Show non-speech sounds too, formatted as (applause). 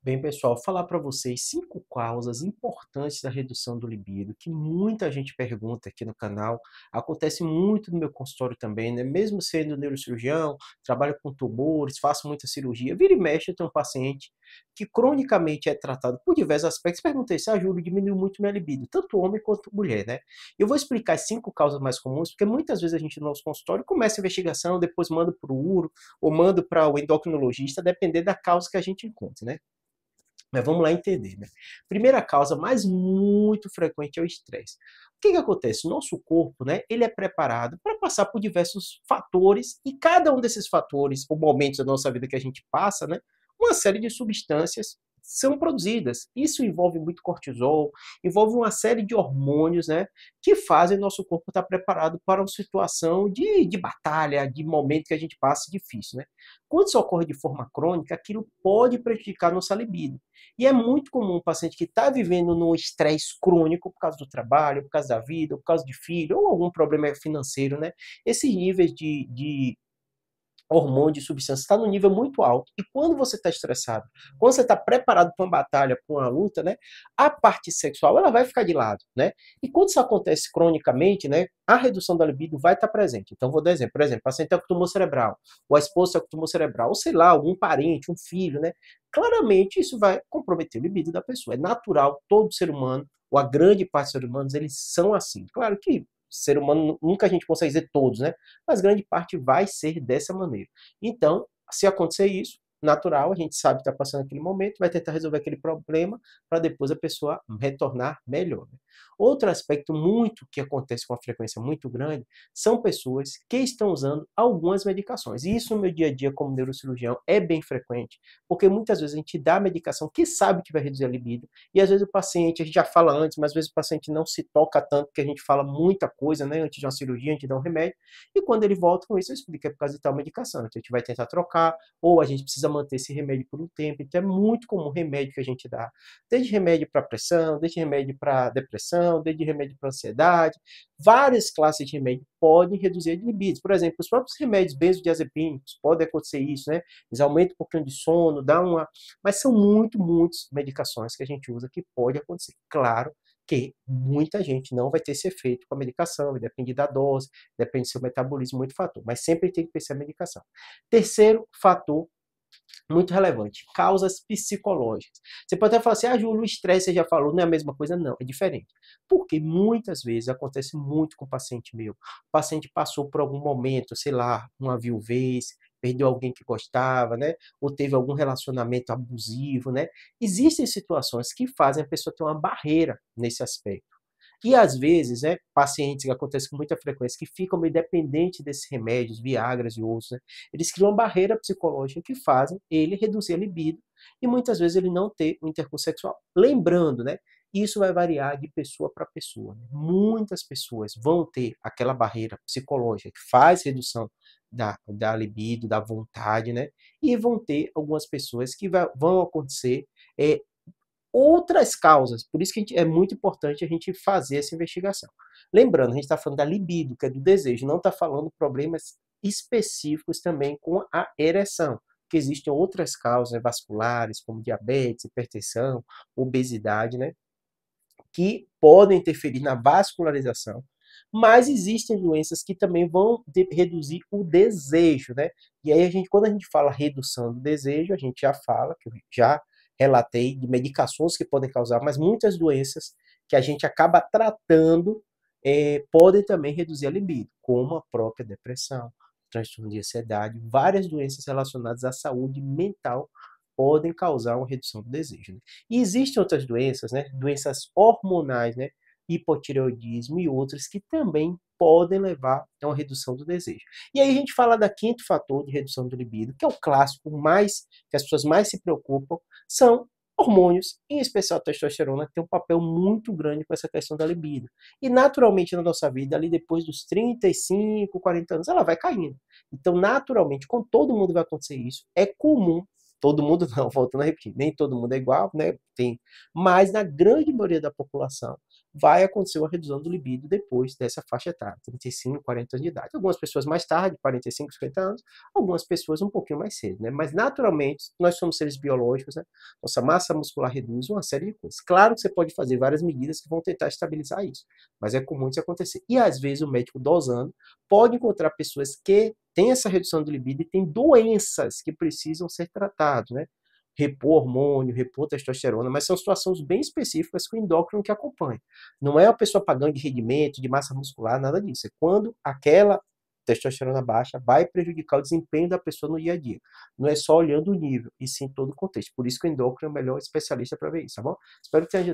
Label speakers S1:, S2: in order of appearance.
S1: Bem, pessoal, falar para vocês cinco causas importantes da redução do libido, que muita gente pergunta aqui no canal. Acontece muito no meu consultório também, né? Mesmo sendo neurocirurgião, trabalho com tumores, faço muita cirurgia, vira e mexe, eu tenho um paciente que cronicamente é tratado por diversos aspectos, perguntei se a Júlia diminuiu muito minha libido, tanto homem quanto mulher, né? Eu vou explicar as cinco causas mais comuns, porque muitas vezes a gente no nosso consultório começa a investigação, depois manda para o uro, ou manda para o endocrinologista, dependendo da causa que a gente encontra, né? Mas vamos lá entender, né? Primeira causa, mas muito frequente, é o estresse. O que, que acontece? Nosso corpo, né, ele é preparado para passar por diversos fatores e cada um desses fatores, ou momentos da nossa vida que a gente passa, né, uma série de substâncias são produzidas. Isso envolve muito cortisol, envolve uma série de hormônios, né, que fazem nosso corpo estar preparado para uma situação de, de batalha, de momento que a gente passa difícil, né. Quando isso ocorre de forma crônica, aquilo pode prejudicar nossa libido. E é muito comum um paciente que está vivendo num estresse crônico por causa do trabalho, por causa da vida, por causa de filho, ou algum problema financeiro, né, esses níveis de, de hormônio de substância está no nível muito alto. E quando você está estressado, quando você está preparado para uma batalha, para uma luta, né, a parte sexual ela vai ficar de lado, né? E quando isso acontece cronicamente, né, a redução da libido vai estar tá presente. Então vou dar exemplo, por exemplo, paciente com tumor cerebral, ou a esposa com tumor cerebral, ou sei lá, algum parente, um filho, né? Claramente isso vai comprometer o libido da pessoa. É natural, todo ser humano ou a grande parte dos seres humanos, eles são assim. Claro que ser humano, nunca a gente consegue dizer todos, né? Mas grande parte vai ser dessa maneira. Então, se acontecer isso, natural, a gente sabe que está passando aquele momento, vai tentar resolver aquele problema para depois a pessoa hum. retornar melhor. Né. Outro aspecto muito que acontece com uma frequência muito grande são pessoas que estão usando algumas medicações. E isso no meu dia a dia como neurocirurgião é bem frequente, porque muitas vezes a gente dá a medicação que sabe que vai reduzir a libido, e às vezes o paciente, a gente já fala antes, mas às vezes o paciente não se toca tanto que a gente fala muita coisa, né, antes de uma cirurgia, antes de dar um remédio, e quando ele volta com isso, eu explico é por causa de tal medicação, então a gente vai tentar trocar, ou a gente precisa precisa manter esse remédio por um tempo. Então é muito comum remédio que a gente dá, desde remédio para pressão, desde remédio para depressão, desde remédio para ansiedade. Várias classes de remédio podem reduzir a libido. Por exemplo, os próprios remédios benzodiazepínicos, podem acontecer isso, né? Eles aumentam um pouquinho de sono, dá uma, mas são muito, muitas medicações que a gente usa que pode acontecer. Claro, que muita gente não vai ter esse efeito com a medicação, depende da dose, depende do seu metabolismo, muito fator, mas sempre tem que pensar a medicação. Terceiro fator muito relevante, causas psicológicas. Você pode até falar assim, ah, Júlio, o estresse você já falou, não é a mesma coisa? Não, é diferente. Porque muitas vezes acontece muito com o paciente meu. O paciente passou por algum momento, sei lá, uma viuvez, perdeu alguém que gostava, né? Ou teve algum relacionamento abusivo, né? Existem situações que fazem a pessoa ter uma barreira nesse aspecto. E às vezes, né, pacientes, que acontece com muita frequência, que ficam meio dependentes desses remédios, Viagras e outros, né, eles criam uma barreira psicológica que fazem ele reduzir a libido e muitas vezes ele não ter um intercurso sexual. Lembrando, né, isso vai variar de pessoa para pessoa. Né? Muitas pessoas vão ter aquela barreira psicológica que faz redução da, da libido, da vontade, né? E vão ter algumas pessoas que vai, vão acontecer é, outras causas. Por isso que gente, é muito importante a gente fazer essa investigação. Lembrando, a gente está falando da libido, que é do desejo, não está falando problemas específicos também com a ereção, que existem outras causas né, vasculares, como diabetes, hipertensão, obesidade, né? Que podem interferir na vascularização, mas existem doenças que também vão reduzir o desejo, né? E aí a gente, quando a gente fala redução do desejo, a gente já fala, que já relatei, de medicações que podem causar, mas muitas doenças que a gente acaba tratando é, podem também reduzir a libido, como a própria depressão, transtorno de ansiedade, várias doenças relacionadas à saúde mental podem causar uma redução do desejo. Né? E existem outras doenças, né? doenças hormonais, né? hipotireoidismo e outras que também podem levar a uma redução do desejo. E aí a gente fala da quinto fator de redução do libido, que é o clássico mais que as pessoas mais se preocupam, são hormônios, em especial a testosterona, que tem um papel muito grande com essa questão da libido. E naturalmente na nossa vida, ali depois dos 35, 40 anos, ela vai caindo. Então, naturalmente, com todo mundo vai acontecer isso. É comum todo mundo não, (laughs) voltando a repetir, nem todo mundo é igual, né? Tem, mas na grande maioria da população, vai acontecer uma redução do libido depois dessa faixa etária, 35, 40 anos de idade. Algumas pessoas mais tarde, 45, 50 anos, algumas pessoas um pouquinho mais cedo, né? Mas naturalmente, nós somos seres biológicos, né? Nossa massa muscular reduz uma série de coisas. Claro que você pode fazer várias medidas que vão tentar estabilizar isso, mas é comum isso acontecer. E às vezes o médico dosando pode encontrar pessoas que têm essa redução do libido e têm doenças que precisam ser tratadas, né? repor hormônio, repor testosterona, mas são situações bem específicas que o endócrino que acompanha. Não é a pessoa pagando de rendimento, de massa muscular, nada disso. É quando aquela testosterona baixa vai prejudicar o desempenho da pessoa no dia a dia. Não é só olhando o nível, e sim todo o contexto. Por isso que o endócrino é o melhor especialista para ver isso, tá bom? Espero que tenha ajudado.